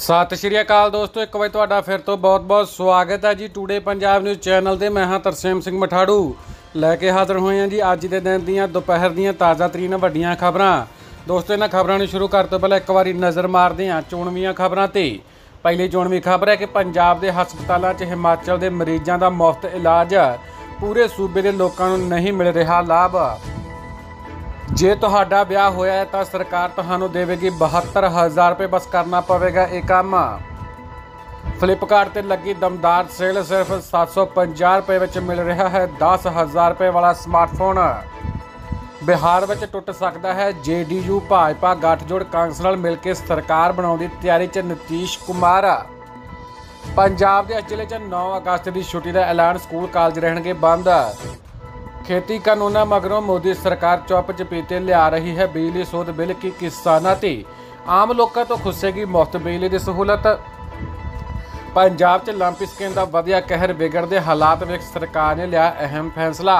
ਸਤਿ ਸ਼੍ਰੀ ਅਕਾਲ ਦੋਸਤੋ ਇੱਕ ਵਾਰ ਤੁਹਾਡਾ ਫਿਰ ਤੋਂ ਬਹੁਤ-ਬਹੁਤ ਸਵਾਗਤ ਹੈ ਜੀ ਟੂਡੇ ਪੰਜਾਬ ਨਿਊਜ਼ ਚੈਨਲ ਤੇ ਮੈਂ ਹਾਂ ਤਰਸੇਮ ਸਿੰਘ ਮਠਾੜੂ ਲੈ ਕੇ ਹਾਜ਼ਰ ਹੋਏ ਹਾਂ ਜੀ ਅੱਜ ਦੇ ਦਿਨ ਦੀਆਂ ਦੁਪਹਿਰ ਦੀਆਂ ਤਾਜ਼ਾ ਤਰੀਨ ਵੱਡੀਆਂ ਖਬਰਾਂ ਦੋਸਤੋ ਇਹਨਾਂ ਖਬਰਾਂ ਨੂੰ ਸ਼ੁਰੂ ਕਰਨ ਤੋਂ ਪਹਿਲਾਂ ਇੱਕ ਵਾਰੀ ਨਜ਼ਰ ਮਾਰਦੇ ਹਾਂ ਚੋਣਵੀਆਂ ਖਬਰਾਂ ਤੇ ਪਹਿਲੀ ਚੋਣਵੀ ਖਬਰ ਹੈ ਕਿ ਪੰਜਾਬ ਦੇ ਹਸਪਤਾਲਾਂ 'ਚ ਹਿਮਾਚਲ ਦੇ ਮਰੀਜ਼ਾਂ ਦਾ ਮੁਫਤ ਇਲਾਜ ਪੂਰੇ ਸੂਬੇ ਦੇ ਲੋਕਾਂ ਨੂੰ ਨਹੀਂ ਮਿਲ ਰਿਹਾ ਲਾਭ ਜੇ ਤੁਹਾਡਾ ਵਿਆਹ ਹੋਇਆ ਹੈ ਤਾਂ ਸਰਕਾਰ ਤੁਹਾਨੂੰ ਦੇਵੇਗੀ 72000 ਰੁਪਏ ਬਸ ਕਰਨਾ ਪਵੇਗਾ ਇਹ ਕੰਮ ਫਲਿੱਪਕਾਰਟ ਤੇ ਲੱਗੀ ਦਮਦਾਰ ਸੇਲ ਸਿਰਫ 750 ਰੁਪਏ ਵਿੱਚ ਮਿਲ ਰਿਹਾ ਹੈ 10000 ਰੁਪਏ ਵਾਲਾ ਸਮਾਰਟਫੋਨ ਬਿਹਾਰ ਵਿੱਚ ਟੁੱਟ ਸਕਦਾ ਹੈ ਜੇਡੀਯੂ ਭਾਜਪਾ ਗੱਠਜੋੜ ਕਾਂਗਰਸ ਨਾਲ ਮਿਲ ਕੇ ਸਰਕਾਰ ਬਣਾਉਣ ਦੀ ਤਿਆਰੀ 'ਚ ਨਤੀਸ਼ ਕੁਮਾਰ ਪੰਜਾਬ ਦੇ ਜ਼ਿਲ੍ਹੇ 'ਚ 9 ਅਗਸਤ ਦੀ ਛੁੱਟੀ ਦਾ ਐਲਾਨ ਸਕੂਲ ਕਾਲਜ ਰਹਿਣਗੇ ਬੰਦ ਖੇਤੀ ਕਾਨੂੰਨਾਂ ਮਗਰੋਂ ਮੋਦੀ ਸਰਕਾਰ ਚੁੱਪ ਚਪੀਤੇ ਲਿਆ ਰਹੀ ਹੈ ਬਿਜਲੀ ਸੋਧ ਬਿੱਲ ਕੀ ਕਿਸਾਨਾਂ ਤੇ ਆਮ ਲੋਕਾਂ ਤੋਂ ਖੁੱਸੇਗੀ ਮੁਫਤ ਬਿਜਲੀ ਦੀ ਸਹੂਲਤ ਪੰਜਾਬ 'ਚ ਲੰਪੀ ਸਕੀਮ ਦਾ ਵਧਿਆ ਕਹਿਰ ਵਿਗੜਦੇ ਹਾਲਾਤ ਵਿੱਚ ਸਰਕਾਰ ਨੇ ਲਿਆ ਅਹਿਮ ਫੈਸਲਾ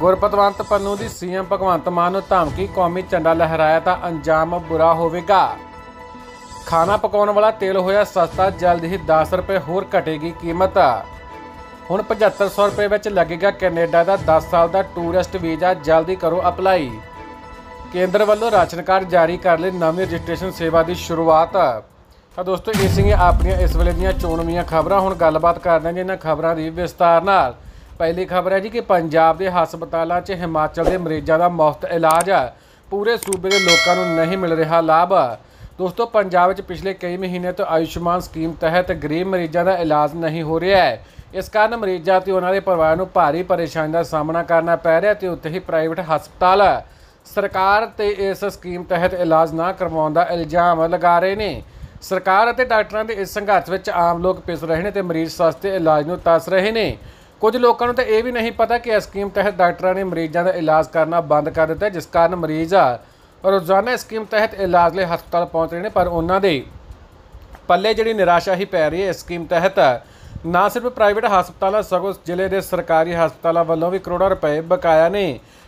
ਗੁਰਪਤਵੰਤ ਪੰਨੂ ਦੀ ਸੀਐਮ ਭਗਵੰਤ ਮਾਨ ਨੂੰ ਧਮਕੀ ਕੌਮੀ ਝੰਡਾ ਲਹਿਰਾਇਆ ਤਾਂ ਅੰਜਾਮ ਬੁਰਾ ਹੋਵੇਗਾ ਖਾਣਾ ਪਕਾਉਣ ਵਾਲਾ ਤੇਲ ਹੋਇਆ ਸਸਤਾ ਜਲਦ ਹੀ 10 ਰੁਪਏ ਹੋਰ ਘਟੇਗੀ ਕੀਮਤ ਹੁਣ 7500 ਰੁਪਏ ਵਿੱਚ ਲੱਗੇਗਾ ਕੈਨੇਡਾ ਦਾ 10 ਸਾਲ ਦਾ ਟੂਰਿਸਟ ਵੀਜ਼ਾ ਜਲਦੀ ਕਰੋ ਅਪਲਾਈ ਕੇਂਦਰ ਵੱਲੋਂ ਰਾਸ਼ਨ ਕਾਰਡ ਜਾਰੀ ਕਰ ਲਈ ਨਵੀਂ ਰਜਿਸਟ੍ਰੇਸ਼ਨ ਸੇਵਾ ਦੀ ਸ਼ੁਰੂਆਤ ਤਾਂ ਦੋਸਤੋ ਇਹ ਸੀਗੀਆਂ ਆਪਣੀਆਂ ਇਸ ਵੇਲੇ ਦੀਆਂ ਚੋਣਵੀਆਂ ਖਬਰਾਂ ਹੁਣ ਗੱਲਬਾਤ ਕਰਦੇ ਹਾਂ ਇਹਨਾਂ ਖਬਰਾਂ ਦੀ ਵਿਸਤਾਰ ਨਾਲ ਪਹਿਲੀ ਖਬਰ ਹੈ ਜੀ ਕਿ ਪੰਜਾਬ ਦੇ ਹਸਪਤਾਲਾਂ 'ਚ ਹਿਮਾਚਲ ਦੇ ਮਰੀਜ਼ਾਂ ਦਾ ਮੁਫਤ ਇਲਾਜ ਹੈ ਪੂਰੇ ਸੂਬੇ ਦੇ ਲੋਕਾਂ ਨੂੰ ਨਹੀਂ ਮਿਲ ਰਿਹਾ ਲਾਭ ਦੋਸਤੋ ਪੰਜਾਬ ਵਿੱਚ ਪਿਛਲੇ ਕਈ ਮਹੀਨੇ ਤੋਂ ਆਯੁਸ਼ਮਾਨ ਸਕੀਮ ਤਹਿਤ ਗਰੀਬ ਮਰੀਜ਼ਾਂ ਦਾ ਇਲਾਜ ਨਹੀਂ ਹੋ ਰਿਹਾ ਹੈ ਇਸ ਕਾਰਨ ਮਰੀਜ਼ਾਂ ਤੇ ਉਹਨਾਂ ਦੇ ਪਰਿਵਾਰ ਨੂੰ ਭਾਰੀ ਪਰੇਸ਼ਾਨੀ ਦਾ ਸਾਹਮਣਾ ਕਰਨਾ ਪੈ ਰਿਹਾ ਤੇ ਉੱਥੇ ਹੀ ਪ੍ਰਾਈਵੇਟ ਹਸਪਤਾਲ ਸਰਕਾਰ ਤੇ ਇਸ ਸਕੀਮ ਤਹਿਤ ਇਲਾਜ ਨਾ ਕਰਵਾਉਣ ਦਾ ਇਲਜ਼ਾਮ ਲਗਾ ਰਹੇ ਨੇ ਸਰਕਾਰ ਅਤੇ ਡਾਕਟਰਾਂ ਦੇ ਇਸ ਸੰਘਰਸ਼ ਵਿੱਚ ਆਮ ਲੋਕ ਪਿਸ ਰਹੇ ਨੇ ਤੇ ਮਰੀਜ਼ ਸਸਤੇ ਇਲਾਜ ਨੂੰ ਤਰਸ ਰਹੇ ਨੇ ਕੁਝ ਲੋਕਾਂ ਨੂੰ ਤਾਂ ਇਹ ਵੀ ਨਹੀਂ ਪਤਾ ਕਿ ਇਸ ਸਕੀਮ ਤਹਿਤ ਡਾਕਟਰਾਂ ਨੇ ਮਰੀਜ਼ਾਂ ਦਾ ਇਲਾਜ ਕਰਨਾ ਬੰਦ ਕਰ ਦਿੱਤਾ ਜਿਸ ਕਾਰਨ ਮਰੀਜ਼ ਰੋਜ਼ਾਨਾ ਇਸ ਸਕੀਮ ਤਹਿਤ ਇਲਾਜ ਲਈ ਹਸਪਤਾਲ ਪਹੁੰਚ ਰਹੇ ਨੇ ਪਰ ਉਹਨਾਂ ਦੇ ਪੱਲੇ ਜਿਹੜੀ ਨਿਰਾਸ਼ਾ ਹੀ ਪੈ ਰਹੀ ਹੈ ਇਸ ਸਕੀਮ ਤਹਿਤ ਨਾ ਸਿਰਫ ਪ੍ਰਾਈਵੇਟ ਹਸਪਤਾਲਾਂ ਸਗੋਂ ਜ਼ਿਲ੍ਹੇ ਦੇ ਸਰਕਾਰੀ ਹਸਪਤਾਲਾਂ ਵੱਲੋਂ ਵੀ ਕਰੋੜਾਂ ਰੁਪਏ ਬਕਾਇਆ ਨੇ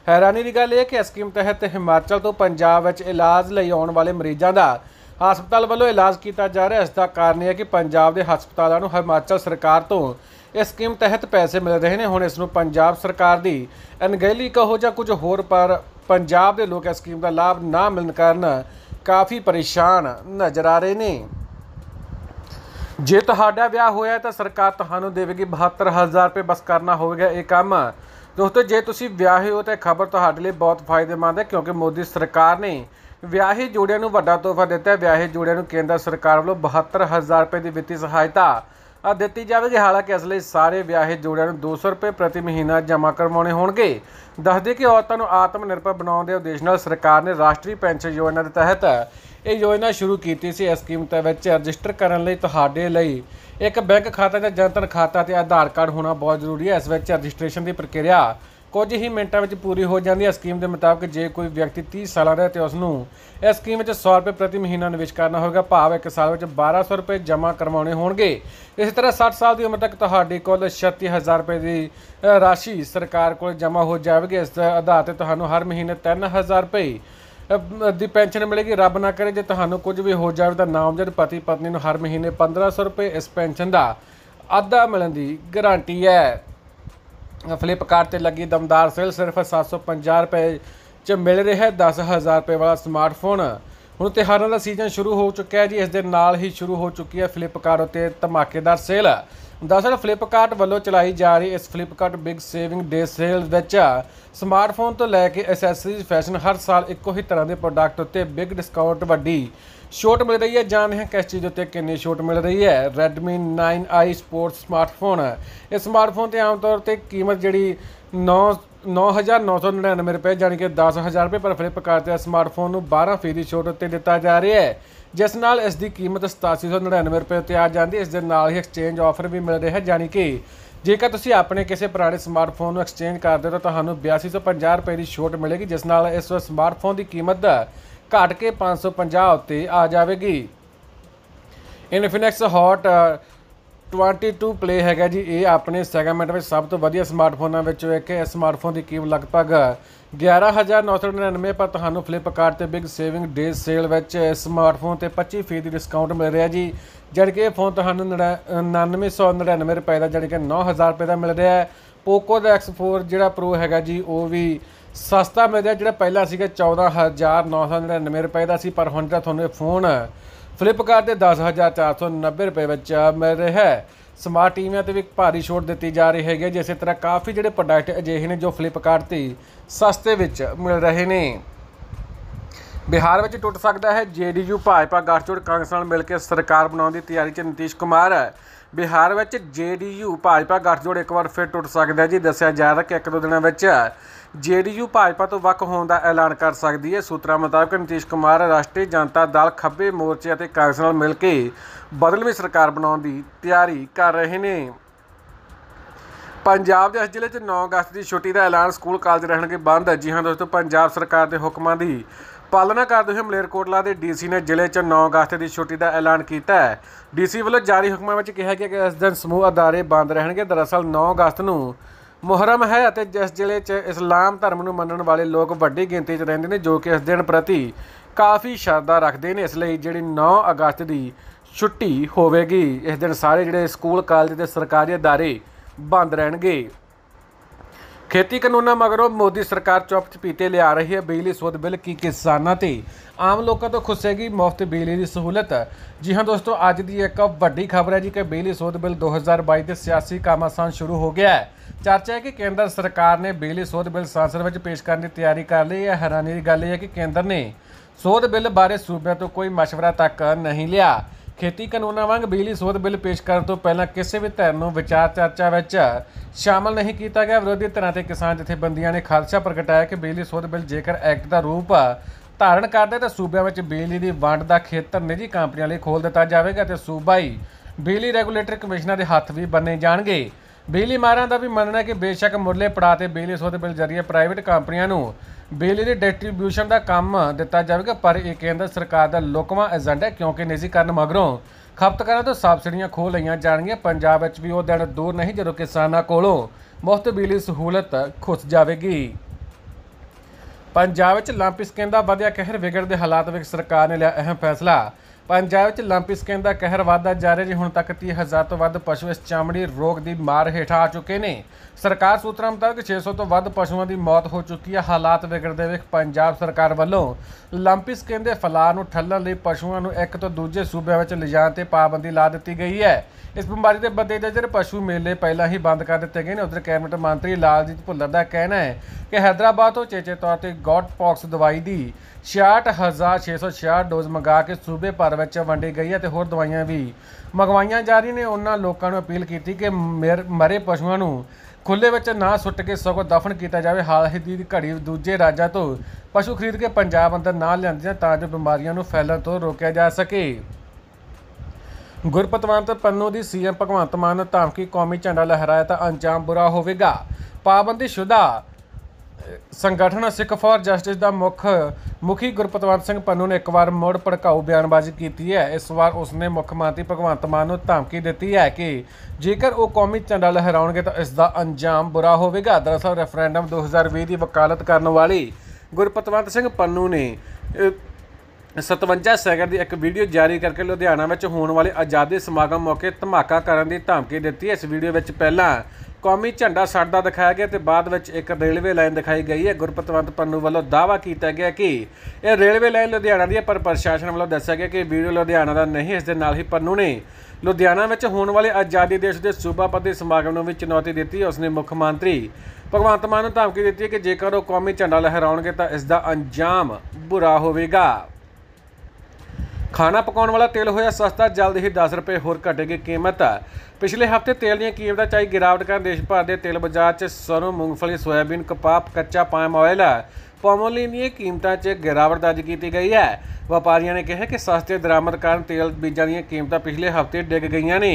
ਹੈਰਾਨੀ ਦੀ ਗੱਲ ਇਹ ਕਿ ਇਸ ਸਕੀਮ ਤਹਿਤ ਹਿਮਾਚਲ ਤੋਂ ਪੰਜਾਬ ਵਿੱਚ ਇਲਾਜ ਲਈ ਆਉਣ ਵਾਲੇ ਮਰੀਜ਼ਾਂ ਦਾ ਹਸਪਤਾਲ ਵੱਲੋਂ ਇਲਾਜ ਕੀਤਾ ਜਾ ਰਿਹਾ ਇਸ ਦਾ ਕਾਰਨ ਇਹ ਹੈ ਕਿ ਪੰਜਾਬ ਦੇ ਹਸਪਤਾਲਾਂ ਨੂੰ ਹਿਮਾਚਲ ਸਰਕਾਰ ਤੋਂ ਇਸ ਸਕੀਮ ਤਹਿਤ ਪੈਸੇ ਮਿਲ ਰਹੇ ਨੇ ਹੁਣ ਇਸ ਨੂੰ ਪੰਜਾਬ ਸਰਕਾਰ ਦੀ ਅਣਗਹਿਲੀ ਕਹੋ ਜਾਂ ਕੁਝ ਹੋਰ ਪਰ ਪੰਜਾਬ ਦੇ ਲੋਕ ਇਸ ਸਕੀਮ ਦਾ ਲਾਭ ਨਾ ਮਿਲਣ ਕਾਰਨ ਕਾਫੀ ਪਰੇਸ਼ਾਨ ਨਜ਼ਰ ਆ ਰਹੇ ਨੇ ਜੇ ਤੁਹਾਡਾ ਵਿਆਹ ਹੋਇਆ ਤਾਂ ਸਰਕਾਰ ਤੁਹਾਨੂੰ ਦੇਵੇਗੀ 72000 ਰੁਪਏ ਬਸ ਕਰਨਾ ਹੋਵੇਗਾ ਇਹ ਕੰਮ ਦੋਸਤੋ ਜੇ ਤੁਸੀਂ ਵਿਆਹੇ ਹੋ ਤਾਂ ਖਬਰ ਤੁਹਾਡੇ ਲਈ ਬਹੁਤ ਫਾਇਦੇਮੰਦ ਹੈ ਕਿਉਂਕਿ ਮੋਦੀ ਸਰਕਾਰ ਨੇ ਵਿਆਹੇ ਜੋੜਿਆਂ ਨੂੰ ਵੱਡਾ ਤੋਹਫਾ ਦਿੱਤਾ ਹੈ ਵਿਆਹੇ ਜੋੜਿਆਂ ਨੂੰ ਕੇਂਦਰ ਸਰਕਾਰ ਵੱਲੋਂ 72000 ਰੁਪਏ ਦੀ ਵਿੱਤੀ ਸਹਾਇਤਾ ਆ ਦਿੱਤੀ ਜਾਵੇਗੀ ਹਾਲਾਂਕਿ ਇਸ ਲਈ ਸਾਰੇ ਵਿਆਹੇ ਜੋੜਿਆਂ ਨੂੰ 200 ਰੁਪਏ ਪ੍ਰਤੀ ਮਹੀਨਾ ਜਮ੍ਹਾਂ ਕਰਵਾਉਣੇ ਹੋਣਗੇ ਦੱਸਦੇ ਕਿ ਔਰਤਾਂ ਨੂੰ ਆਤਮ ਨਿਰਭਰ ਬਣਾਉਣ ਦੇ ਉਦੇਸ਼ ਨਾਲ ਸਰਕਾਰ ਨੇ ਰਾਸ਼ਟਰੀ ਪੈਨਸ਼ਨ ਯੋਜਨਾ ਦੇ ਤਹਿਤ ਇਹ ਯੋਜਨਾ ਸ਼ੁਰੂ ਕੀਤੀ ਸੀ ਇਸ ਕੀਮਤ ਦੇ ਵਿੱਚ ਰਜਿਸਟਰ ਕਰਨ ਲਈ ਤੁਹਾਡੇ ਲਈ ਇੱਕ ਬੈਂਕ ਖਾਤਾ ਜਾਂ ਜਨਤਨ ਖਾਤਾ ਤੇ ਆਧਾਰ ਕਾਰਡ ਹੋਣਾ ਬਹੁਤ ਜ਼ਰੂਰੀ ਹੈ ਇਸ ਵਿੱਚ ਰਜਿਸਟ੍ਰੇਸ਼ਨ ਦੀ ਪ੍ਰਕਿਰਿਆ ਕੁਝ ਹੀ ਮਿੰਟਾਂ ਵਿੱਚ ਪੂਰੀ ਹੋ ਜਾਂਦੀ ਹੈ ਸਕੀਮ ਦੇ ਮੁਤਾਬਕ ਜੇ ਕੋਈ ਵਿਅਕਤੀ 30 ਸਾਲਾਂ ਦਾ ਹੈ ਤੇ ਉਸ ਨੂੰ ਇਸ ਸਕੀਮ ਵਿੱਚ 100 ਰੁਪਏ ਪ੍ਰਤੀ ਮਹੀਨਾ ਨਿਵੇਸ਼ ਕਰਨਾ ਹੋਵੇਗਾ ਭਾਵ ਇੱਕ ਸਾਲ ਵਿੱਚ 1200 ਰੁਪਏ ਜਮ੍ਹਾਂ ਕਰਵਾਉਣੇ ਹੋਣਗੇ ਇਸੇ ਤਰ੍ਹਾਂ 60 ਸਾਲ ਦੀ ਉਮਰ ਤੱਕ ਤੁਹਾਡੇ ਕੋਲ 36000 ਰੁਪਏ ਦੀ ਰਾਸ਼ੀ ਸਰਕਾਰ ਕੋਲ ਜਮ੍ਹਾਂ ਹੋ ਜਾਵੇਗੀ ਇਸ ਦੇ ਆਧਾਰ ਤੇ ਤੁਹਾਨੂੰ ਹਰ ਮਹੀਨੇ 3000 ਰੁਪਏ ਦੀ ਪੈਨਸ਼ਨ ਮਿਲੇਗੀ ਰੱਬ ਨਾ ਕਰੇ ਜੇ ਤੁਹਾਨੂੰ ਕੁਝ ਵੀ ਹੋ ਜਾਵੇ ਤਾਂ ਨਾਮਜ਼ਦ ਪਤੀ ਪਤਨੀ ਨੂੰ ਹਰ ਮਹੀਨੇ 1500 ਰੁਪਏ ਇਸ ਪੈਨਸ਼ਨ ਦਾ ਅੱਧਾ ਮਿਲਣ ਦੀ ਗਾਰੰਟੀ ਹੈ ਫਲਿੱਪਕਾਰਟ ਤੇ ਲੱਗੀ ਦਮਦਾਰ ਸੇਲ ਸਿਰਫ 750 ਰੁਪਏ ਚ ਮਿਲ ਰਿਹਾ ਹੈ 10000 ਰੁਪਏ ਵਾਲਾ ਸਮਾਰਟਫੋਨ ਹੁਣ ਤਿਹਾਰਾਂ ਦਾ ਸੀਜ਼ਨ ਸ਼ੁਰੂ ਹੋ ਚੁੱਕਿਆ ਹੈ ਜੀ ਇਸ ਦੇ ਨਾਲ ਹੀ ਸ਼ੁਰੂ ਹੋ ਚੁੱਕੀ ਹੈ ਫਲਿੱਪਕਾਰਟ ਉਤੇ ਧਮਾਕੇਦਾਰ ਸੇਲ ਦਰਅਸਲ ਫਲਿੱਪਕਾਰਟ ਵੱਲੋਂ ਚਲਾਈ ਜਾ ਰਹੀ ਇਸ Flipkart big saving day sale ਵਿੱਚ ਸਮਾਰਟਫੋਨ ਤੋਂ ਲੈ ਕੇ ਐਕਸੈਸਰੀਜ਼ ਫੈਸ਼ਨ ਹਰ ਸਾਲ ਇੱਕੋ ਹੀ ਤਰ੍ਹਾਂ ਦੇ ਪ੍ਰੋਡਕਟ ਉੱਤੇ ਬਿਗ ਡਿਸਕਾਊਂਟ ਵੱਡੀ ਛੋਟ ਮਿਲ ਰਹੀ ਹੈ ਜਾਣਦੇ ਹਾਂ ਕਿਸ ਚੀਜ਼ ਉੱਤੇ ਕਿੰਨੀ ਛੋਟ ਮਿਲ ਰਹੀ ਹੈ Redmi 9i Sport ਸਮਾਰਟਫੋਨ ਇਹ ਸਮਾਰਟਫੋਨ ਤੇ ਆਮ ਤੌਰ ਤੇ ਕੀਮਤ ਜਿਹੜੀ 9 9999 ਰੁਪਏ ਜਾਨੀ ਕਿ 10000 ਰੁਪਏ ਪਰ ਫਲਿੱਪਕਾਰਟ ਤੇ ਸਮਾਰਟਫੋਨ ਨੂੰ 12 ਫੀਸਦੀ ਛੋਟ ਉੱਤੇ ਦਿੱਤਾ ਜਾ ਰਿਹਾ ਹੈ ਜਿਸ ਨਾਲ ਇਸ ਦੀ ਕੀਮਤ 8799 ਰੁਪਏ ਤੇ ਆ ਜਾਂਦੀ ਇਸ ਦੇ ਨਾਲ ਹੀ ਐਕਸਚੇਂਜ ਆਫਰ ਵੀ ਮਿਲ ਰਿਹਾ ਹੈ ਯਾਨੀ ਕਿ ਜੇਕਰ ਤੁਸੀਂ ਆਪਣੇ ਕਿਸੇ ਪੁਰਾਣੇ ਸਮਾਰਟਫੋਨ ਨੂੰ ਐਕਸਚੇਂਜ ਕਰਦੇ ਹੋ ਤਾਂ ਤੁਹਾਨੂੰ 8250 ਰੁਪਏ ਦੀ ਛੋਟ ਮਿਲੇਗੀ ਜਿਸ ਨਾਲ ਇਸ ਸਮਾਰਟਫੋਨ ਦੀ ਕੀਮਤ ਘਟ ਕੇ 550 ਉੱਤੇ ਆ ਜਾਵੇਗੀ ਇਨਫਿਨਿਕਸ ਹੌਟ 22 ਪਲੇ ਹੈਗਾ ਜੀ ਇਹ ਆਪਣੇ ਸੈਗਮੈਂਟ ਵਿੱਚ ਸਭ ਤੋਂ ਵਧੀਆ ਸਮਾਰਟਫੋਨਾਂ ਵਿੱਚੋਂ ਇੱਕ ਹੈ ਇਸ ਸਮਾਰਟਫੋਨ ਦੀ ਕੀਮਤ ਲਗਭਗ 11999 ਪਰ ਤੁਹਾਨੂੰ Flipkart ਤੇ Big Saving Days ਸੇਲ ਵਿੱਚ ਇਸ ਸਮਾਰਟਫੋਨ ਤੇ 25% ਡਿਸਕਾਊਂਟ ਮਿਲ ਰਿਹਾ ਜੀ ਜਦ ਕਿ ਇਹ ਫੋਨ ਤੁਹਾਨੂੰ 9999 ਰੁਪਏ ਦਾ ਜਦ ਕਿ 9000 ਰੁਪਏ ਦਾ ਮਿਲ ਰਿਹਾ ਹੈ Poco ਦਾ X4 ਜਿਹੜਾ Pro ਹੈਗਾ ਜੀ ਉਹ ਵੀ ਸਸਤਾ ਮਿਲ ਰਿਹਾ ਜਿਹੜਾ ਪਹਿਲਾਂ ਸੀਗਾ 14999 ਰੁਪਏ ਦਾ ਸੀ ਪਰ ਹੁਣ ਜਿਹੜਾ ਤੁਹਾਨੂੰ ਇਹ ਫੋਨ ਫਲਿੱਪਕਾਰਟ ਤੇ 10490 ਰੁਪਏ ਵਿੱਚ ਮਿਲ ਰਿਹਾ ਹੈ ਸਮਾਰਟ ਟੀਵੀਆਂ ਤੇ ਵੀ ਭਾਰੀ ਛੋਟ ਦਿੱਤੀ ਜਾ ਰਹੀ ਹੈਗੀ ਜਿਸੇ ਤਰ੍ਹਾਂ ਕਾਫੀ ਜਿਹੜੇ ਪ੍ਰੋਡਕਟ ਅਜਿਹੇ ਨੇ ਜੋ ਫਲਿੱਪਕਾਰਟ ਤੇ ਸਸਤੇ ਵਿੱਚ ਮਿਲ ਰਹੇ ਨੇ ਬਿਹਾਰ ਵਿੱਚ ਟੁੱਟ ਸਕਦਾ ਹੈ ਜੇਡੀਯੂ ਭਾਜਪਾ ਗੱਠਜੋੜ ਕਾਂਗਰਸ ਨਾਲ ਮਿਲ ਕੇ ਸਰਕਾਰ ਬਣਾਉਣ ਦੀ ਤਿਆਰੀ 'ਚ ਨਿਤੀਸ਼ ਕੁਮਾਰ ਹੈ ਬਿਹਾਰ ਵਿੱਚ ਜੇਡੀਯੂ ਭਾਜਪਾ ਗੱਠਜੋੜ ਇੱਕ ਵਾਰ ਫਿਰ ਟੁੱਟ ਸਕਦਾ ਹੈ ਜੀ ਦੱਸਿਆ ਜਾ ਰਿਹਾ ਕਿ ਇੱਕ ਦੋ ਦਿਨਾਂ ਵਿੱਚ ਜੇਡੀਯੂ ਭਾਜਪਾ ਤੋਂ ਵੱਖ ਹੋਣ ਦਾ ਐਲਾਨ ਕਰ ਸਕਦੀ ਹੈ ਸੂਤਰਾਂ ਮੁਤਾਬਕ ਨਿਤੀਸ਼ ਕੁਮਾਰ ਰਾਸ਼ਟਰੀ ਜਨਤਾ ਦਲ ਖੱਬੇ ਮੋਰਚੇ ਅਤੇ ਕਾਂਗਰਸ ਨਾਲ ਮਿਲ ਕੇ ਬਦਲਵੀਂ ਸਰਕਾਰ ਬਣਾਉਣ ਦੀ ਤਿਆਰੀ ਕਰ ਰਹੇ ਨੇ ਪੰਜਾਬ ਦੇ ਜ਼ਿਲ੍ਹੇ 'ਚ 9 ਅਗਸਤ ਦੀ ਛੁੱਟੀ ਦਾ ਐਲਾਨ ਸਕੂਲ ਕਾਲਜ ਰਹਿਣਗੇ ਬੰਦ ਜੀ ਹਾਂ ਦੋਸਤੋ ਪੰਜਾਬ ਸਰਕਾਰ ਦੇ ਹੁਕਮਾਂ ਦੀ ਪਾਲਣਾ ਕਰਦੇ ਹੋਏ ਮਲੇਰਕੋਟਲਾ ਦੇ ਡੀਸੀ ਨੇ ਜ਼ਿਲ੍ਹੇ 'ਚ 9 ਅਗਸਤ ਦੀ ਛੁੱਟੀ ਦਾ ਐਲਾਨ ਕੀਤਾ ਹੈ ਡੀਸੀ ਵੱਲੋਂ ਜਾਰੀ ਹੁਕਮਾਂ ਵਿੱਚ ਕਿਹਾ ਗਿਆ ਕਿ ਇਸ ਦਿਨ ਸਮੂਹ ਅਦਾਰੇ ਬੰਦ ਰਹਿਣਗੇ ਦਰਅਸਲ 9 ਅਗਸਤ ਨੂੰ ਮੁਹਰਮ ਹੈ ਅਤੇ ਜਿਸ ਜ਼ਿਲ੍ਹੇ 'ਚ ਇਸਲਾਮ ਧਰਮ ਨੂੰ ਮੰਨਣ ਵਾਲੇ ਲੋਕ ਵੱਡੀ ਗਿਣਤੀ 'ਚ ਰਹਿੰਦੇ ਨੇ ਜੋ ਕਿ ਇਸ ਦਿਨ ਪ੍ਰਤੀ ਕਾਫੀ ਸ਼ਰਧਾ ਰੱਖਦੇ ਨੇ ਇਸ ਲਈ ਜਿਹੜੀ 9 ਅਗਸਤ ਦੀ ਛੁੱਟੀ ਹੋਵੇਗੀ ਇਸ ਦਿਨ ਸਾਰੇ ਜਿਹੜੇ ਸਕੂਲ ਕਾਲਜ ਤੇ ਸਰਕਾਰੀ ਅਦਾਰੇ ਬੰਦ ਰਹਿਣਗੇ ਖੇਤੀ ਕਾਨੂੰਨਾਂ ਮਗਰੋਂ ਮੋਦੀ ਸਰਕਾਰ ਚੁੱਪ ਪੀਤੇ ਲਿਆ ਰਹੀ ਹੈ ਬਿਜਲੀ ਸੋਧ ਬਿੱਲ ਕੀ ਕਿਸਾਨਾਂ ਤੇ ਆਮ ਲੋਕਾਂ ਤੋਂ ਖੁੱਸੇਗੀ ਮੁਫਤ ਬਿਜਲੀ ਦੀ ਸਹੂਲਤ ਜੀ ਹਾਂ ਦੋਸਤੋ ਅੱਜ ਦੀ ਇੱਕ ਵੱਡੀ ਖਬਰ ਹੈ ਜੀ ਕਿ ਬਿਜਲੀ ਸੋਧ ਬਿੱਲ 2022 ਦੇ ਸਿਆਸੀ ਕਾਮਾਸਾਨ ਸ਼ੁਰੂ ਹੋ ਗਿਆ ਹੈ ਚਰਚਾ ਹੈ ਕਿ ਕੇਂਦਰ ਸਰਕਾਰ ਨੇ ਬਿਜਲੀ ਸੋਧ ਬਿੱਲ ਸੰਸਦ ਵਿੱਚ ਪੇਸ਼ ਕਰਨ ਦੀ ਤਿਆਰੀ ਕਰ ਲਈ ਹੈ ਹੈਰਾਨੀ ਦੀ ਗੱਲ ਇਹ ਹੈ ਕਿ ਕੇਂਦਰ ਨੇ ਸੋਧ ਬਿੱਲ ਬਾਰੇ ਸੂਬਿਆਂ ਤੋਂ ਕੋਈ مشورہ ਤੱਕ ਨਹੀਂ ਲਿਆ ਖੇਤੀ ਕਾਨੂੰਨਾਂ ਵਾਂਗ ਬਿਜਲੀ ਸੋਧ ਬਿੱਲ ਪੇਸ਼ ਕਰਨ ਤੋਂ ਪਹਿਲਾਂ ਕਿਸੇ ਵੀ ਧਿਰ ਨੂੰ ਵਿਚਾਰ ਚਰਚਾ ਵਿੱਚ ਸ਼ਾਮਲ ਨਹੀਂ ਕੀਤਾ ਗਿਆ ਵਿਰੋਧੀ ਧਿਰਾਂ ਤੇ ਕਿਸਾਨ ਜਥੇਬੰਦੀਆਂ ਨੇ ਖਾਲਸਾ ਪ੍ਰਗਟਾਇਆ ਕਿ ਬਿਜਲੀ ਸੋਧ ਬਿੱਲ ਜੇਕਰ ਐਕਟ ਦਾ ਰੂਪ ਧਾਰਨ ਕਰਦਾ ਤਾਂ ਸੂਬਿਆਂ ਵਿੱਚ ਬਿਜਲੀ ਦੀ ਵੰਡ ਦਾ ਖੇਤਰ ਨਿੱਜੀ ਕੰਪਨੀਆਂ ਲਈ ਖੋਲ ਦਿੱਤਾ ਜਾਵੇਗਾ ਤੇ ਸੂਬਾਈ ਬਿਜਲੀ ਰੈਗੂਲੇਟਰ ਕਮਿਸ਼ਨਾਂ ਦੇ ਹੱਥ ਵੀ ਬੰਨੇ ਜਾਣਗੇ ਬਿਜਲੀ ਮਾਰਾਂ ਦਾ ਵੀ ਮੰਨਣਾ ਕਿ ਬੇਸ਼ੱਕ ਮੁੱਢਲੇ ਪੜਾ ਤੇ ਬਿਜਲੀ ਸੋਧ ਬਿੱਲ ਜ਼ਰੀਏ ਪ੍ਰਾਈਵੇਟ ਕੰਪਨੀਆਂ ਨੂੰ ਬਿਜਲੀ ਦੇ ਡਿਸਟ੍ਰੀਬਿਊਸ਼ਨ ਦਾ ਕੰਮ ਦਿੱਤਾ ਜਾਵੇਗਾ ਪਰ ਇਹ ਕੇਂਦਰ ਸਰਕਾਰ ਦਾ ਲੋਕਵਾ ਏਜੰਡਾ ਕਿਉਂਕਿ ਨਿੱਜੀਕਰਨ ਮਗਰੋਂ ਖਪਤਕਾਰਾਂ ਤੋਂ ਸਬਸਿਡੀਆਂ ਖੋਹ ਲਈਆਂ ਜਾਣਗੀਆਂ ਪੰਜਾਬ ਵਿੱਚ ਵੀ ਉਹ ਦਿਨ ਦੂਰ ਨਹੀਂ ਜਦੋਂ ਕਿਸਾਨਾਂ ਕੋਲੋਂ ਮੁਫਤ ਬਿਜਲੀ ਸਹੂਲਤ ਖੁੱਸ ਜਾਵੇਗੀ ਪੰਜਾਬ ਵਿੱਚ ਲੰਪਿਸ ਕਹਿੰਦਾ ਵਧਿਆ ਕਹਿਰ ਵਿਗੜਦੇ ਹਾਲਾਤ ਵਿੱਚ ਸਰਕਾਰ ਨੇ ਲਿਆ ਅਹਿਮ ਫੈਸਲਾ ਪੰਜਾਬ 'ਚ ਲੰਪੀ ਸਕਿਨ ਦਾ ਕਹਿਰ ਵਧਦਾ ਜਾ ਰਿਹਾ ਜੀ ਹੁਣ ਤੱਕ 30000 ਤੋਂ ਵੱਧ ਪਸ਼ੂ ਇਸ ਚਮੜੀ ਰੋਗ ਦੀ ਮਾਰ ਹੇਠ ਆ ਚੁੱਕੇ ਨੇ ਸਰਕਾਰ ਸੂਤਰਾਂ ਮੁਤਾਬਕ 600 ਤੋਂ ਵੱਧ ਪਸ਼ੂਆਂ ਦੀ ਮੌਤ ਹੋ ਚੁੱਕੀ ਹੈ ਹਾਲਾਤ ਵਿਗੜਦੇ ਵੇਖ ਪੰਜਾਬ ਸਰਕਾਰ ਵੱਲੋਂ ਲੰਪੀ ਸਕਿਨ ਦੇ ਨੂੰ ਠੱਲਣ ਲਈ ਪਸ਼ੂਆਂ ਨੂੰ ਇੱਕ ਤੋਂ ਦੂਜੇ ਸੂਬਿਆਂ ਵਿੱਚ ਲਿਜਾਣ ਤੇ ਪਾਬੰਦੀ ਲਾ ਦਿੱਤੀ ਗਈ ਹੈ ਇਸ ਬਿਮਾਰੀ ਦੇ ਮੱਦੇਨਜ਼ਰ ਪਸ਼ੂ ਮੇਲੇ ਪਹਿਲਾਂ ਹੀ ਬੰਦ ਕਰ ਦਿੱਤੇ ਗਏ ਨੇ ਉਧਰ ਕੈਬਨਿਟ ਮੰਤਰੀ ਲਾਲਜੀਤ ਭੁੱਲਰ ਦਾ ਕਹਿਣਾ ਹੈ ਕਿ ਹైదరాబాద్ ਤੋਂ ਚੇਚੇ ਤੌਰ ਤੇ ਗੌਟ ਪੌਕਸ ਦਵਾਈ ਦੀ 66666 ਡੋਜ਼ ਮੰਗਾ ਕੇ ਸੂਬੇ ਭਰ ਵਿੱਚ ਵੰਡੀ ਗਈ ਹੈ ਤੇ ਹੋਰ ਦਵਾਈਆਂ ਵੀ ਮੰਗਵਾਈਆਂ ਜਾ ਰਹੀਆਂ ਨੇ ਉਹਨਾਂ ਲੋਕਾਂ ਨੂੰ ਅਪੀਲ ਕੀਤੀ ਕਿ ਮਰੇ ਪਸ਼ੂਆਂ ਨੂੰ ਖੁੱਲੇ ਵਿੱਚ ਨਾ ਸੁੱਟ ਕੇ ਸਗੋਂ ਦਫ਼ਨ ਕੀਤਾ ਜਾਵੇ ਹਾਲ ਹੀ ਦੀ ਘੜੀ ਦੂਜੇ ਰਾਜਾਂ ਤੋਂ ਪਸ਼ੂ ਖਰੀਦ ਕੇ ਪੰਜਾਬ ਅੰਦਰ ਨਾ ਲਿਆਂਦੇ ਤਾਂ ਜੋ ਬਿਮਾਰੀਆਂ ਨੂੰ ਫੈਲਣ ਤੋਂ ਰੋਕਿਆ ਜਾ ਸਕੇ ਗੁਰਪਤਵੰਤ ਪੰਨੂ ਦੀ ਸੀਐਮ ਭਗਵੰਤ ਮਾਨ ਧਮਕੀ ਕੌਮੀ ਝੰਡਾ ਲਹਿਰਾਇਆ ਤਾਂ ਅੰਜਾਮ ਬੁਰਾ ਹੋਵੇਗਾ ਪਾਬੰਦੀ ਸ਼ੁਦਾ ਸੰਗਠਨ ਸਿੱਖ ਫਾਰ ਜਸਟਿਸ ਦਾ ਮੁੱਖ ਮੁਖੀ ਗੁਰਪਤਵੰਤ ਸਿੰਘ ਪੰਨੂ ਨੇ ਇੱਕ ਵਾਰ ਮੋੜ ਭੜਕਾਊ ਬਿਆਨਬਾਜ਼ੀ ਕੀਤੀ ਹੈ ਇਸ ਵਾਰ ਉਸਨੇ ਮੁੱਖ ਮੰਤਰੀ ਭਗਵੰਤ ਮਾਨ ਨੂੰ ਧਮਕੀ ਦਿੱਤੀ ਹੈ ਕਿ ਜੇਕਰ ਉਹ ਕੌਮੀ ਝੰਡਾ ਲਹਿਰਾਉਣਗੇ ਤਾਂ ਇਸ ਦਾ ਅੰਜਾਮ ਬੁਰਾ ਹੋਵੇਗਾ ਦਰਸਾ ਰੈਫਰੈਂਡਮ 2020 ਦੀ ਵਕਾਲਤ ਕਰਨ ਵਾਲੀ ਗੁਰਪਤਵੰਤ ਸਿੰਘ ਪੰਨੂ ਨੇ 57 ਸੈਕਿੰਡ ਦੀ ਇੱਕ ਵੀਡੀਓ ਜਾਰੀ ਕਰਕੇ ਲੁਧਿਆਣਾ ਵਿੱਚ ਹੋਣ ਵਾਲੇ ਆਜ਼ਾਦੀ ਸਮਾਗਮ ਮੌਕੇ ਧਮਾਕਾ ਕਰਨ ਦੀ ਧਮਕੀ ਦਿੱਤੀ ਇਸ ਵੀਡੀਓ ਵਿੱਚ ਪਹਿਲਾਂ ਕੌਮੀ ਝੰਡਾ ਸੜਦਾ ਦਿਖਾਇਆ ਗਿਆ ਤੇ ਬਾਅਦ ਵਿੱਚ ਇੱਕ ਰੇਲਵੇ ਲਾਈਨ ਦਿਖਾਈ ਗਈ ਹੈ ਗੁਰਪਤਵੰਤ ਪੰਨੂ ਵੱਲੋਂ ਦਾਵਾ ਕੀਤਾ ਗਿਆ ਕਿ ਇਹ ਰੇਲਵੇ ਲਾਈਨ ਲੁਧਿਆਣਾ ਦੀ ਹੈ ਪਰ ਪ੍ਰਸ਼ਾਸਨ ਵੱਲੋਂ ਦੱਸਿਆ ਗਿਆ ਕਿ ਵੀਡੀਓ ਲੁਧਿਆਣਾ ਦਾ ਨਹੀਂ ਇਸ ਦੇ ਨਾਲ ਹੀ ਪੰਨੂ ਨੇ ਲੁਧਿਆਣਾ ਵਿੱਚ ਹੋਣ ਵਾਲੇ ਆਜ਼ਾਦੀ ਦੇਸ਼ ਦੇ ਪੱਧਰੀ ਸਮਾਗਮ ਨੂੰ ਵੀ ਚੁਣੌਤੀ ਦਿੱਤੀ ਉਸ ਨੇ ਮੁੱਖ ਮੰਤਰੀ ਭਗਵੰਤ ਮਾਨ ਨੂੰ ਧਮਕੀ ਦਿੱਤੀ ਕਿ ਜੇਕਰ ਉਹ ਕੌਮੀ ਝੰਡਾ ਲਹਿਰਾਉਣਗੇ ਤਾਂ ਇਸ ਦਾ ਅੰਜਾਮ ਬੁਰਾ ਹੋਵੇਗਾ ਖਾਣਾ ਪਕਾਉਣ ਵਾਲਾ ਤੇਲ ਹੋਇਆ ਸਸਤਾ ਜਲਦ ਹੀ 10 ਰੁਪਏ ਹੋਰ ਘਟੇਗੀ ਕੀਮਤ ਪਿਛਲੇ ਹਫਤੇ ਤੇਲ ਦੀਆਂ ਕੀਮਤਾਂ ਚਾਹੀ ਗਿਰਾਵਟ ਕਾਰਨ ਦੇਸ਼ ਭਰ ਦੇ ਤੇਲ ਬਾਜ਼ਾਰ 'ਚ ਸਰੋਂ ਮੂੰਗਫਲੀ ਸੋਇਆਬੀਨ ਕਪਾਹ ਕੱਚਾ ਪਾਮ ਆਇਲ ਪਾਮੋਲੀਨ ਦੀਆਂ ਕੀਮਤਾਂ 'ਚ ਗਿਰਾਵਟ ਦਰਜ ਕੀਤੀ ਗਈ ਹੈ ਵਪਾਰੀਆਂ ਨੇ ਕਿਹਾ ਕਿ ਸਸਤੇ ਦਰਾਮਦ ਕਾਰਨ ਤੇਲ ਬੀਜਾਂ ਦੀਆਂ ਕੀਮਤਾਂ ਪਿਛਲੇ ਹਫ਼ਤੇ ਡਿੱਗ ਗਈਆਂ ਨੇ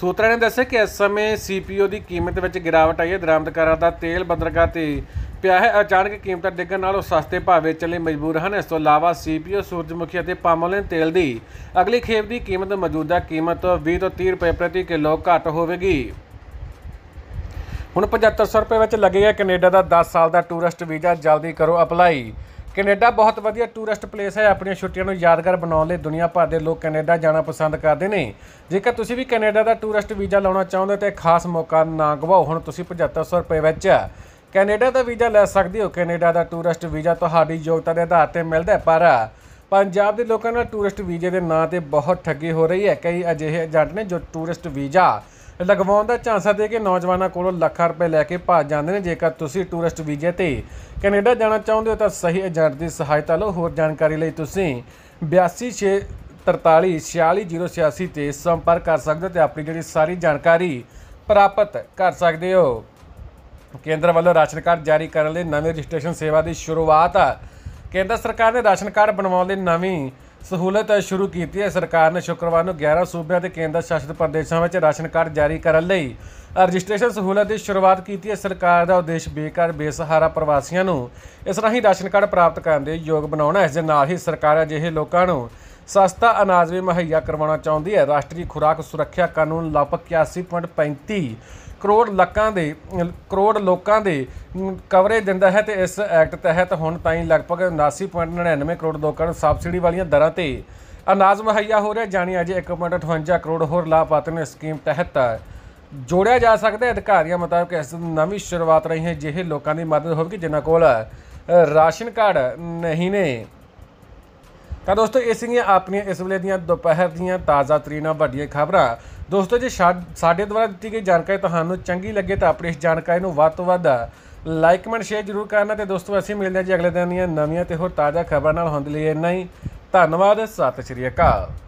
ਸੂਤਰਾਂ ਨੇ ਦੱਸਿਆ ਕਿ ਇਸ ਸਮੇਂ ਸੀਪੀਓ ਦੀ ਕੀਮਤ ਵਿੱਚ ਗਿਰਾਵਟ ਆਈ ਹੈ ਦਰਾਮਦਕਾਰਾਂ ਦਾ ਤੇਲ ਬੰਦਰਗਾਹ ਤੇ ਪਿਆ ਹੈ ਅਚਾਨਕ ਕੀਮਤਾਂ ਡਿੱਗਣ ਨਾਲ ਉਹ ਸਸਤੇ ਭਾਅ ਵੇਚਣ ਲਈ ਮਜਬੂਰ ਹਨ ਇਸ ਤੋਂ ਇਲਾਵਾ ਸੀਪੀਓ ਸੂਰਜਮੁਖੀ ਅਤੇ ਪਾਮੋਲਿਨ ਤੇਲ ਦੀ ਅਗਲੀ ਖੇਪ ਦੀ ਕੀਮਤ ਮੌਜੂਦਾ ਕੀਮਤ 20 ਤੋਂ 30 ਰੁਪਏ ਪ੍ਰਤੀ ਕਿਲੋ ਘੱਟ ਹੋਵੇਗੀ ਹੁਣ 7500 ਰੁਪਏ ਵਿੱਚ ਲੱਗੇਗਾ ਕੈਨੇਡਾ ਦਾ 10 ਸਾਲ ਦਾ ਟੂਰਿਸਟ ਵੀਜ਼ਾ ਜਲਦੀ ਕਰੋ ਅਪਲਾਈ ਕੈਨੇਡਾ ਬਹੁਤ ਵਧੀਆ ਟੂਰਿਸਟ ਪਲੇਸ ਹੈ ਆਪਣੀਆਂ ਛੁੱਟੀਆਂ ਨੂੰ ਯਾਦਗਾਰ ਬਣਾਉਣ ਲਈ ਦੁਨੀਆ ਭਰ ਦੇ ਲੋਕ ਕੈਨੇਡਾ ਜਾਣਾ ਪਸੰਦ ਕਰਦੇ ਨੇ ਜੇਕਰ ਤੁਸੀਂ ਵੀ ਕੈਨੇਡਾ ਦਾ ਟੂਰਿਸਟ ਵੀਜ਼ਾ ਲਾਉਣਾ ਚਾਹੁੰਦੇ ਤਾਂ ਤਾਂ ਖਾਸ ਮੌਕਾ ਨਾ ਗਵਾਓ ਹੁਣ ਤੁਸੀਂ 7500 ਰੁਪਏ ਵਿੱਚ ਕੈਨੇਡਾ ਦਾ ਵੀਜ਼ਾ ਲੈ ਸਕਦੇ ਹੋ ਕੈਨੇਡਾ ਦਾ ਟੂਰਿਸਟ ਵੀਜ਼ਾ ਤੁਹਾਡੀ ਯੋਗਤਾ ਦੇ ਆਧਾਰ ਤੇ ਮਿਲਦਾ ਪਰ ਪੰਜਾਬ ਦੇ ਲੋਕਾਂ ਨਾਲ ਟੂਰਿਸਟ ਵੀਜ਼ੇ ਦੇ ਨਾਂ ਤੇ ਬਹੁਤ ਠੱਗੀ ਹੋ ਰਹੀ ਹੈ ਕਈ ਅਜਿਹੇ ਏਜੰਟ ਨੇ ਜੋ ਟੂਰਿਸਟ ਵੀਜ਼ਾ ਲਗਵਾਉਣ ਦਾ ਚਾਂਸਾ ਦੇ ਕੇ ਨੌਜਵਾਨਾਂ ਕੋਲੋਂ ਲੱਖਾਂ ਰੁਪਏ ਲੈ ਕੇ ਭੱਜ ਜਾਂਦੇ ਨੇ ਜੇਕਰ ਤੁਸੀਂ ਟੂਰਿਸਟ ਵੀਜ਼ੇ ਤੇ ਕੈਨੇਡਾ ਜਾਣਾ ਚਾਹੁੰਦੇ ਹੋ ਤਾਂ ਸਹੀ ਏਜੰਟ ਦੀ ਸਹਾਇਤਾ ਲਓ ਹੋਰ ਜਾਣਕਾਰੀ ਲਈ ਤੁਸੀਂ 8264466086 ਤੇ ਸੰਪਰਕ ਕਰ ਸਕਦੇ ਹੋ ਤੇ ਆਪਣੀ ਜਿਹੜੀ ਸਾਰੀ ਜਾਣਕਾਰੀ ਪ੍ਰਾਪਤ ਕਰ ਸਕਦੇ ਹੋ ਕੇਂਦਰ ਵੱਲੋਂ ਰਾਸ਼ਨ ਕਾਰਡ ਜਾਰੀ ਕਰਨ ਲਈ ਨਵੀਂ ਰਜਿਸਟ੍ਰੇਸ਼ਨ ਸੇਵਾ ਦੀ ਸ਼ੁਰੂਆਤ ਕੇਂਦਰ ਸਰਕਾਰ ਨੇ ਰਾਸ਼ਨ ਕਾਰਡ ਬਣਵਾਉਣ ਲਈ ਨਵੀਂ ਸਹੂਲਤ ਸ਼ੁਰੂ ਕੀਤੀ ਹੈ ਸਰਕਾਰ ਨੇ ਸ਼ੁੱਕਰਵਾਰ ਨੂੰ 11 ਸੂਬਿਆਂ ਤੇ ਕੇਂਦਰ ਸ਼ਾਸਿਤ ਪ੍ਰਦੇਸ਼ਾਂ ਵਿੱਚ ਰਾਸ਼ਨ ਕਾਰਡ ਜਾਰੀ ਕਰਨ ਲਈ ਰਜਿਸਟ੍ਰੇਸ਼ਨ ਸਹੂਲਤ ਦੀ ਸ਼ੁਰੂਆਤ ਕੀਤੀ ਹੈ ਸਰਕਾਰ ਦਾ ਉਦੇਸ਼ ਬੇਕਾਰ ਬੇਸਹਾਰਾ ਪ੍ਰਵਾਸੀਆਂ ਨੂੰ ਇਸ ਰਾਹੀਂ ਰਾਸ਼ਨ ਕਾਰਡ ਪ੍ਰਾਪਤ ਕਰਨ ਦੇ ਯੋਗ ਬਣਾਉਣਾ ਹੈ ਇਸ ਦੇ ਨਾਲ ਹੀ ਸਰਕਾਰ ਅਜਿਹੇ ਲੋਕਾਂ ਨੂੰ ਸਸਤਾ ਅਨਾਜ ਵੀ ਮਹਈਆ ਕਰਵਾਉਣਾ ਚਾਹੁੰਦੀ ਹੈ ਰਾਸ਼ਟਰੀ ਖੁਰਾਕ ਸੁਰੱਖਿਆ ਕਾਨੂੰਨ ਲਾਪਕ 81.35 ਕਰੋੜ ਲੱਕਾਂ ਦੇ ਕਰੋੜ ਲੋਕਾਂ ਦੇ ਕਵਰੇਜ ਦਿੰਦਾ ਹੈ ਤੇ ਇਸ ਐਕਟ ਤਹਿਤ ਹੁਣ ਤਾਈਂ ਲਗਭਗ 79.99 ਕਰੋੜ ਲੋਕਾਂ ਨੂੰ ਸਬਸਿਡੀ ਵਾਲੀਆਂ ਦਰਾਂ ਤੇ ਅਨਾਜ ਮਹਈਆ ਹੋ ਰਿਹਾ ਜਾਣੀ ਅਜੇ 1.58 ਕਰੋੜ ਹੋਰ ਲਾਭਪਾਤਰੀ ਨੇ ਸਕੀਮ ਤਹਿਤ ਜੋੜਿਆ ਜਾ ਸਕਦਾ ਹੈ ਅਧਿਕਾਰੀਆਂ ਮੁਤਾਬਕ ਇਸ ਨਵੀਂ ਸ਼ੁਰੂਆਤ ਰਹੀ ਹੈ ਜਿਹੇ ਲੋਕਾਂ ਦੀ ਮਦਦ ਹੋਵੇਗੀ ਜਿਨ੍ਹਾਂ ਕੋਲ ਰਾਸ਼ਨ ਕਾਰਡ ਨਹੀਂ ਨੇ ਤਾਂ ਦੋਸਤੋ ਇਹ ਸੀਗੀਆਂ ਆਪਣੀਆਂ ਇਸ ਵੇਲੇ ਦੀਆਂ ਦੁਪਹਿਰ ਦੀਆਂ ਤਾਜ਼ਾ ਤਰੀਨਾ ਵੱਡੀਆਂ ਖਬਰਾਂ ਦੋਸਤੋ ਜੇ ਸਾਡੇ ਦੁਆਰਾ ਦਿੱਤੀ ਗਈ ਜਾਣਕਾਰੀ ਤੁਹਾਨੂੰ ਚੰਗੀ ਲੱਗੇ ਤਾਂ ਆਪਣੀ ਇਸ ਜਾਣਕਾਰੀ ਨੂੰ ਵੱਧ ਤੋਂ ਵੱਧ ਲਾਈਕ ਮੈਂ ਸ਼ੇਅਰ ਜ਼ਰੂਰ ਕਰਨਾ ਤੇ ਦੋਸਤੋ ਅਸੀਂ ਮਿਲਦੇ ਹਾਂ ਜੀ ਅਗਲੇ ਦਿਨ ਦੀਆਂ ਨਵੀਆਂ ਤੇ ਹੋਰ ਤਾਜ਼ਾ ਖਬਰਾਂ ਨਾਲ ਹੁੰਦੇ ਲਈ ਇੰਨਾ ਹੀ ਧੰਨਵਾਦ ਸਤਿ ਸ਼੍ਰੀ ਅਕਾਲ